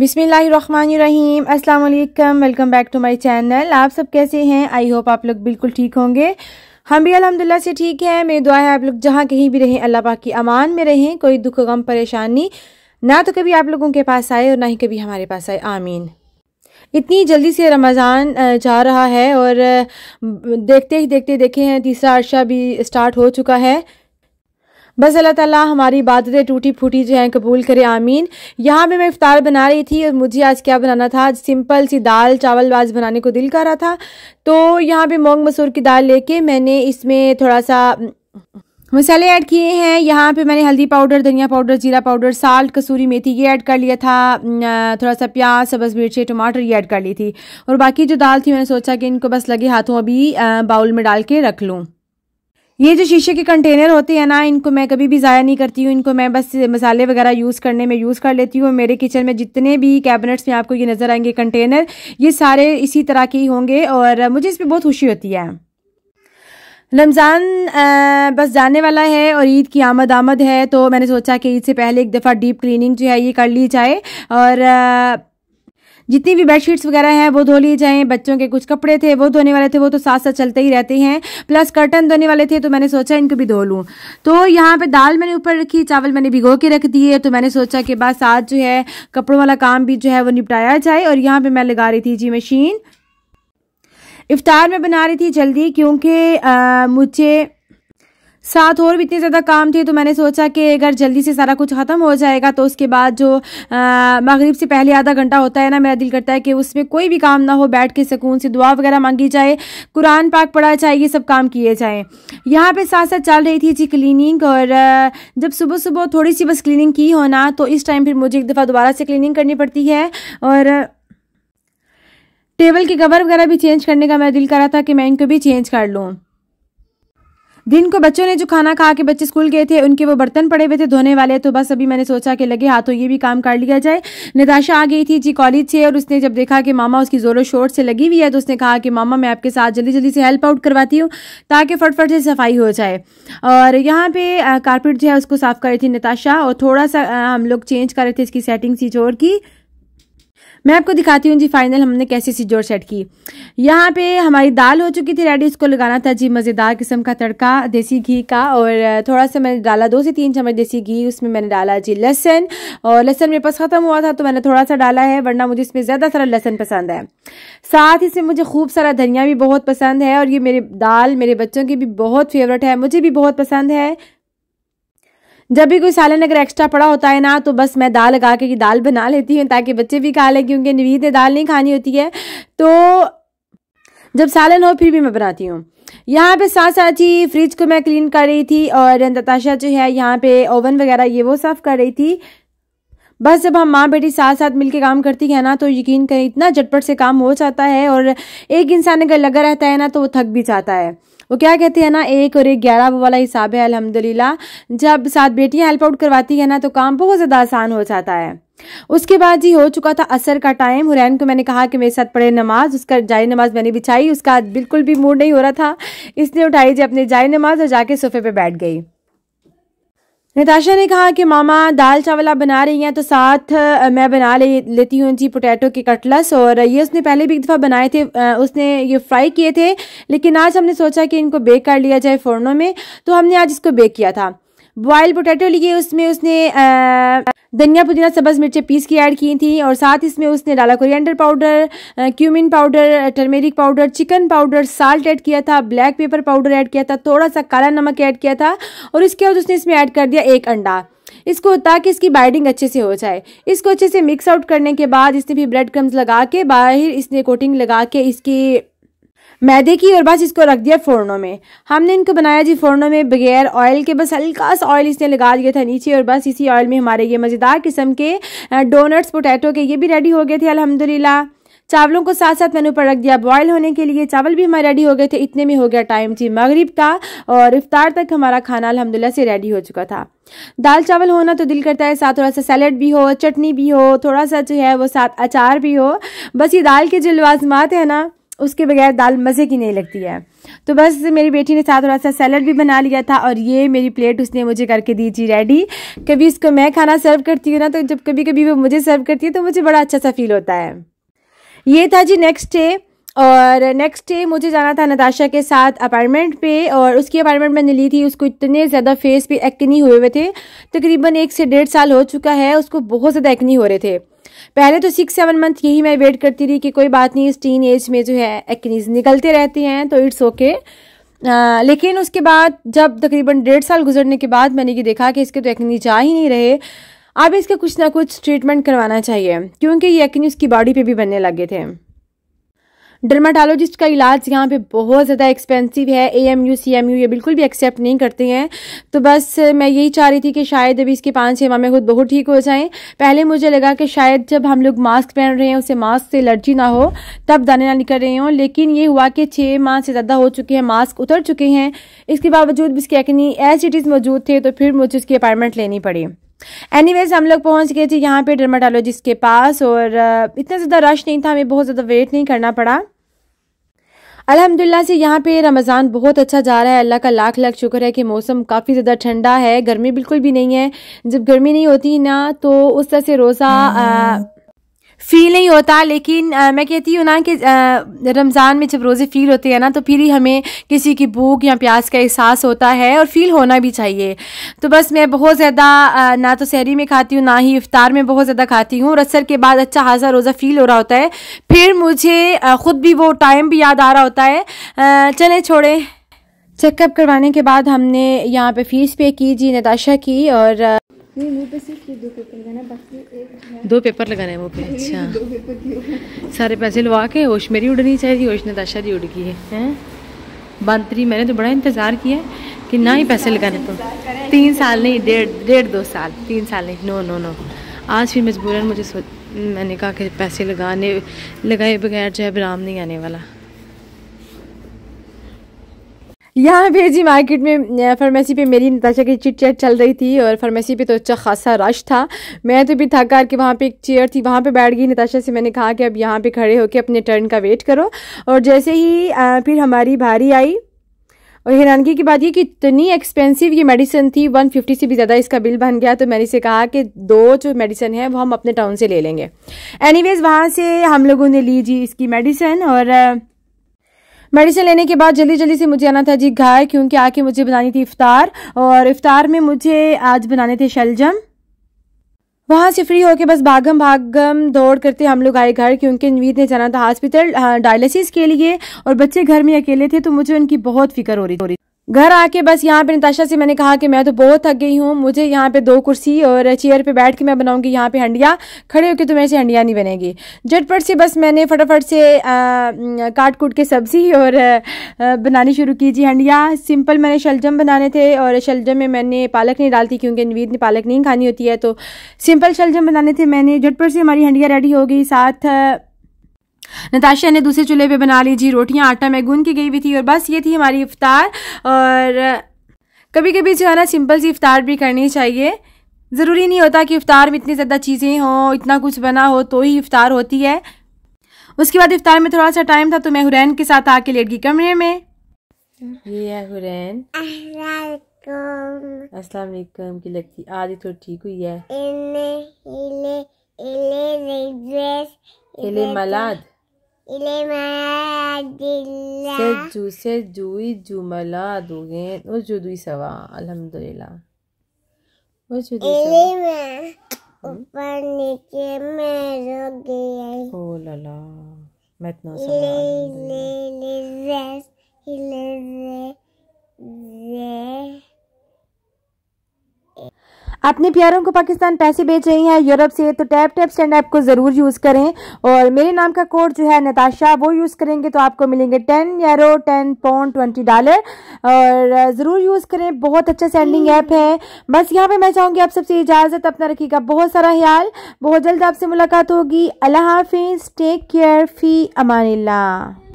बिसमीम् अल्लाम welcome back to my channel आप सब कैसे हैं आई होप आप लोग बिल्कुल ठीक होंगे हम भी अल्हम्दुलिल्लाह से ठीक हैं मेरी दुआ है आप लोग जहाँ कहीं भी रहें अल्लाह पाक की अमान में रहें कोई दुख गम परेशानी ना तो कभी आप लोगों के पास आए और ना ही कभी हमारे पास आए आमीन इतनी जल्दी से रमज़ान जा रहा है और देखते ही देखते देखे हैं तीसरा अर्शा भी स्टार्ट हो चुका है बस अल्लाह ताला हमारी इबादतें टूटी फूटी जो हैं कबूल करे आमीन यहाँ पे मैं इफ्तार बना रही थी और मुझे आज क्या बनाना था आज सिंपल सी दाल चावल वाज बनाने को दिल कर रहा था तो यहाँ पे मोंग मसूर की दाल लेके मैंने इसमें थोड़ा सा हम्म, मसाले ऐड किए हैं यहाँ पे मैंने हल्दी पाउडर धनिया पाउडर जीरा पाउडर साल्ट कसूरी मेथी ये ऐड कर लिया था थोड़ा सा प्याज सब्ज़ मिर्ची टमाटर ये ऐड कर ली थी और बाकी जो दाल थी मैंने सोचा कि इनको बस लगे हाथों अभी बाउल में डाल के रख लूँ ये जो शीशे के कंटेनर होते हैं ना इनको मैं कभी भी ज़ाया नहीं करती हूँ इनको मैं बस मसाले वगैरह यूज़ करने में यूज़ कर लेती हूँ मेरे किचन में जितने भी कैबिनेट्स में आपको ये नज़र आएंगे कंटेनर ये सारे इसी तरह के ही होंगे और मुझे इस पर बहुत खुशी होती है रमज़ान बस जाने वाला है और ईद की आमद आमद है तो मैंने सोचा कि ईद से पहले एक दफ़ा डीप क्लिनिंग जो है ये कर ली जाए और आ, जितनी भी बेडशीट्स वगैरह हैं वो धो लिए जाएँ बच्चों के कुछ कपड़े थे वो धोने वाले थे वो तो साथ साथ चलते ही रहते हैं प्लस कर्टन धोने वाले थे तो मैंने सोचा इनको भी धो लूँ तो यहाँ पर दाल मैंने ऊपर रखी चावल मैंने भिगो के रख दिए तो मैंने सोचा कि बस आज जो है कपड़ों वाला काम भी जो है वो निपटाया जाए और यहाँ पर मैं लगा रही थी जी मशीन इफ्तार में बना रही थी जल्दी क्योंकि मुझे साथ और भी इतने ज़्यादा काम थे तो मैंने सोचा कि अगर जल्दी से सारा कुछ ख़त्म हो जाएगा तो उसके बाद जो मगरिब से पहले आधा घंटा होता है ना मेरा दिल करता है कि उसमें कोई भी काम ना हो बैठ के सुकून से दुआ वगैरह मांगी जाए कुरान पाक पढ़ा जाए ये सब काम किए जाएँ यहाँ पे साथ साथ चल रही थी जी क्लीनिंग और जब सुबह सुबह थोड़ी सी बस क्लीनिंग की हो ना तो इस टाइम फिर मुझे एक दफ़ा दोबारा से क्लीनिंग करनी पड़ती है और टेबल के कवर वगैरह भी चेंज करने का मेरा दिल करा था कि मैं इनको भी चेंज कर लूँ दिन को बच्चों ने जो खाना खा के बच्चे स्कूल गए थे उनके वो बर्तन पड़े हुए थे धोने वाले तो बस अभी मैंने सोचा कि लगे हाथों ये भी काम कर लिया जाए निताशा आ गई थी जी कॉलेज से और उसने जब देखा कि मामा उसकी जोरों शोर से लगी हुई है तो उसने कहा कि मामा मैं आपके साथ जल्दी जल्दी से हेल्प आउट करवाती हूँ ताकि फटफट से सफाई हो जाए और यहाँ पे कारपेट जो है उसको साफ कर रही थी निताशा और थोड़ा सा हम लोग चेंज कर रहे थे इसकी सेटिंग सी जोर की मैं आपको दिखाती हूँ जी फाइनल हमने कैसी सिजोर सेट की यहाँ पे हमारी दाल हो चुकी थी रेडी उसको लगाना था जी मज़ेदार किस्म का तड़का देसी घी का और थोड़ा सा मैंने डाला दो से तीन चम्मच देसी घी उसमें मैंने डाला जी लहसन और लहसन मेरे पास ख़त्म हुआ था तो मैंने थोड़ा सा डाला है वरना मुझे इसमें ज़्यादा सारा लहसन पसंद है साथ ही इसमें मुझे खूब सारा धनिया भी बहुत पसंद है और ये मेरे दाल मेरे बच्चों की भी बहुत फेवरेट है मुझे भी बहुत पसंद है जब भी कोई सालन अगर एक्स्ट्रा पड़ा होता है ना तो बस मैं दाल लगा के दाल बना लेती हूँ ताकि बच्चे भी खा लें क्योंकि नवीद ने दाल नहीं खानी होती है तो जब सालन हो फिर भी मैं बनाती हूँ यहाँ पे साथ साथ ही फ्रिज को मैं क्लीन कर रही थी और नताशा जो है यहाँ पे ओवन वगैरह ये वो साफ़ कर रही थी बस जब हम माँ बेटी साथ साथ मिलके काम करती है ना तो यकीन करें इतना झटपट से काम हो जाता है और एक इंसान अगर लगा रहता है ना तो वो थक भी जाता है वो क्या कहते हैं ना एक और एक ग्यारह वो वाला हिसाब है अलहमदिल्ला जब सात बेटियाँ हेल्प आउट करवाती है ना तो काम बहुत ज़्यादा आसान हो जाता है उसके बाद जी हो चुका था असर का टाइम हुरैन को मैंने कहा कि मेरे साथ पढ़े नमाज उसका जाय नमाज मैंने बिछाई उसका बिल्कुल भी मूड नहीं हो रहा था इसने उठाई जी अपने जाय नमाज और जाके सोफे पे बैठ गई नताशा ने कहा कि मामा दाल चावल आप बना रही हैं तो साथ मैं बना ले लेती हूँ जी पोटैटो के कटलस और ये उसने पहले भी एक दफ़ा बनाए थे उसने ये फ्राई किए थे लेकिन आज हमने सोचा कि इनको बेक कर लिया जाए फोरनों में तो हमने आज इसको बेक किया था बॉयल पोटैटो लिए उसमें उसने धनिया पुदीना सब्ज मिर्चें पीस के ऐड की थी और साथ इसमें उसने डाला coriander powder cumin powder turmeric powder chicken powder salt add किया था ब्लैक पेपर पाउडर ऐड किया था थोड़ा सा काला नमक ऐड किया था और इसके बाद उसने इसमें ऐड कर दिया एक अंडा इसको ताकि इसकी बाइडिंग अच्छे से हो जाए इसको अच्छे से मिक्स आउट करने के बाद इसने भी ब्रेड क्रम्स लगा के बाहर इसने कोटिंग लगा के इसकी मैदे की और बस इसको रख दिया फोरनों में हमने इनको बनाया जी फोरनों में बगैर ऑयल के बस हल्का सा ऑयल इसने लगा दिया था नीचे और बस इसी ऑयल में हमारे ये मज़ेदार किस्म के डोनट्स पोटैटो के ये भी रेडी हो गए थे अलहमदिल्ला चावलों को साथ साथ मैंने ऊपर रख दिया बॉयल होने के लिए चावल भी हमारे रेडी हो गए थे इतने में हो गया टाइम जी मगरिब का और इफ्तार तक हमारा खाना अलहमदिल्ला से रेडी हो चुका था दाल चावल होना तो दिल करता है साथ थोड़ा सा सैलड भी हो चटनी भी हो थोड़ा सा जो है वो साथ अचार भी हो बस ये दाल के जो लवाजमात है ना उसके बगैर दाल मज़े की नहीं लगती है तो बस मेरी बेटी ने साथ थोड़ा सा सैलड भी बना लिया था और ये मेरी प्लेट उसने मुझे करके दी थी रेडी कभी उसको मैं खाना सर्व करती हूँ ना तो जब कभी कभी वो मुझे सर्व करती है तो मुझे बड़ा अच्छा सा फील होता है ये था जी नेक्स्ट डे और नेक्स्ट डे मुझे जाना था नताशा के साथ अपार्टमेंट पे और उसकी अपार्टमेंट मैंने ली थी उसको इतने ज़्यादा फेस पे एक्नी हुए हुए थे तकरीबन एक से डेढ़ साल हो चुका है उसको बहुत ज़्यादा एक्नी हो रहे थे पहले तो सिक्स सेवन मंथ यही मैं वेट करती रही कि कोई बात नहीं इस टीन एज में जो है एक्नीज निकलते रहते हैं तो इट्स ओके आ, लेकिन उसके बाद जब तकरीबन डेढ़ साल गुजरने के बाद मैंने ये देखा कि इसके तो एक्नी जा ही नहीं रहे अब इसका कुछ ना कुछ ट्रीटमेंट करवाना चाहिए क्योंकि ये एक्नी उसकी बॉडी पे भी बनने लगे थे डर्माटोलॉजिस्ट का इलाज यहाँ पे बहुत ज़्यादा एक्सपेंसिव है A M U C M U ये बिल्कुल भी एक्सेप्ट नहीं करते हैं तो बस मैं यही चाह रही थी कि शायद अभी इसके पाँच छः माह में खुद बहुत ठीक हो जाएँ पहले मुझे लगा कि शायद जब हम लोग मास्क पहन रहे हैं उसे मास्क से एलर्जी ना हो तब दाने ना निकल रहे हों लेकिन ये हुआ कि छः माह से ज़्यादा हो चुके हैं मास्क उतर चुके हैं इसके बावजूद भी एक्नी एज इट इज़ मौजूद थे तो फिर मुझे उसकी अपॉइंटमेंट लेनी पड़ी एनीवेज हम लोग पहुंच गए थे यहाँ पे डर्माटोलॉजिस्ट के पास और इतना ज़्यादा रश नहीं था हमें बहुत ज़्यादा वेट नहीं करना पड़ा अल्हम्दुलिल्लाह से यहाँ पे रमज़ान बहुत अच्छा जा रहा है अल्लाह का लाख लाख शुक्र है कि मौसम काफ़ी ज़्यादा ठंडा है गर्मी बिल्कुल भी नहीं है जब गर्मी नहीं होती ना तो उस तरह से रोज़ा हम्म। फील नहीं होता लेकिन आ, मैं कहती हूँ ना कि रमज़ान में जब रोज़े फील होते हैं ना तो फिर ही हमें किसी की भूख या प्यास का एहसास होता है और फील होना भी चाहिए तो बस मैं बहुत ज़्यादा ना तो शहरी में खाती हूँ ना ही इफ़ार में बहुत ज़्यादा खाती हूँ और असर के बाद अच्छा खासा रोज़ा फील हो रहा होता है फिर मुझे ख़ुद भी वो टाइम भी याद आ रहा होता है चले छोड़ें चेकअप करवाने के बाद हमने यहाँ पे फ़ीस पे की जी नताशा की और सिर्फ दो पेपर लगाना बाकी दो पेपर पे अच्छा सारे पैसे लगा के होश मेरी उड़नी चाहिए होश नताशा जी उड़ गई है बंतरी मैंने तो बड़ा इंतज़ार किया है कि ना ही पैसे लगाने तो तीन साल तो नहीं डेढ़ डेढ़ दो साल तीन साल नहीं नो नो नो आज फिर मजबूरन मुझे मैंने कहा कि पैसे लगाने लगाए बगैर जो है आराम नहीं आने वाला यहाँ पे जी मार्केट में फार्मेसी पे मेरी नताशा की चिट चैट चल रही थी और फार्मेसी पे तो अच्छा खासा रश था मैं तो भी थक हार के वहाँ पे एक चेयर थी वहाँ पे बैठ गई नताशा से मैंने कहा कि अब यहाँ पे खड़े होकर अपने टर्न का वेट करो और जैसे ही आ, फिर हमारी भारी आई और हैरानगी की बात ये कि इतनी एक्सपेंसिव ये मेडिसिन थी 150 से भी ज़्यादा इसका बिल बन गया तो मैंने इसे कहा कि दो जो मेडिसिन है वो हम अपने टाउन से ले लेंगे एनीवेज वहाँ से हम लोगों ने ली जी इसकी मेडिसिन और मेडिसिन लेने के बाद जल्दी जल्दी से मुझे आना था जी घर क्योंकि आके मुझे बनानी थी इफ्तार और इफ्तार में मुझे आज बनाने थे शलजम वहाँ से फ्री होके बस भागम भागम दौड़ करते हम लोग आए घर क्योंकि नवीद ने जाना था हॉस्पिटल हाँ, डायलिसिस के लिए और बच्चे घर में अकेले थे तो मुझे उनकी बहुत फिक्र हो रही थी घर आके बस यहाँ पे नताशा से मैंने कहा कि मैं तो बहुत थक गई हूँ मुझे यहाँ पे दो कुर्सी और चेयर पे बैठ के मैं बनाऊँगी यहाँ पे हंडिया खड़े होकर तो मेरे से हंडिया नहीं बनेगी झटपट से बस मैंने फटाफट से आ, काट कूट के सब्ज़ी और आ, बनानी शुरू की जी हंडिया सिंपल मैंने शलजम बनाने थे और शलजम में मैंने पालक नहीं डालती क्योंकि नवीद ने पालक नहीं खानी होती है तो सिंपल शलजम बनाने थे मैंने झटपट से हमारी हंडिया रेडी हो गई साथ नताशा ने दूसरे चूल्हे पे बना ली जी रोटियां आटा में गूंद के गई हुई थी और बस ये थी हमारी इफ्तार और कभी कभी जो है ना सिंपल सी इफ़ार भी करनी चाहिए ज़रूरी नहीं होता कि इफ्तार में इतनी ज़्यादा चीज़ें हों इतना कुछ बना हो तो ही इफ़ार होती है उसके बाद इफ़ार में थोड़ा सा टाइम था तो मैं हुरैन के साथ आके लेट गई कमरे में ये है हुरैन अस्सलाम वालेकुम की लगती आज ठीक हुई है इले, इले, इले, इले, इले, इले, इले, इले, इले, Il est malade. C'est doux, c'est du il est doux, malade. Okay. Aujourd'hui, ça va. Alhamdulillah. Aujourd'hui, ça va. Il est hmm? malade. Oh là là. Maintenant, ça va. Il est malade. Il est malade. अपने प्यारों को पाकिस्तान पैसे भेज रही हैं Europe से तो tap tap stand app को ज़रूर यूज़ करें और मेरे नाम का कोड जो है नताशा वो यूज़ करेंगे तो आपको मिलेंगे टेन यारो टेन पाउंड ट्वेंटी डॉलर और ज़रूर यूज़ करें बहुत अच्छा सेंडिंग ऐप है बस यहाँ पर मैं चाहूँगी आप सबसे इजाज़त अपना रखिएगा बहुत सारा ख्याल बहुत जल्द आपसे मुलाकात होगी अल्लाह हाफिज़ टेक केयर फ़ी अमान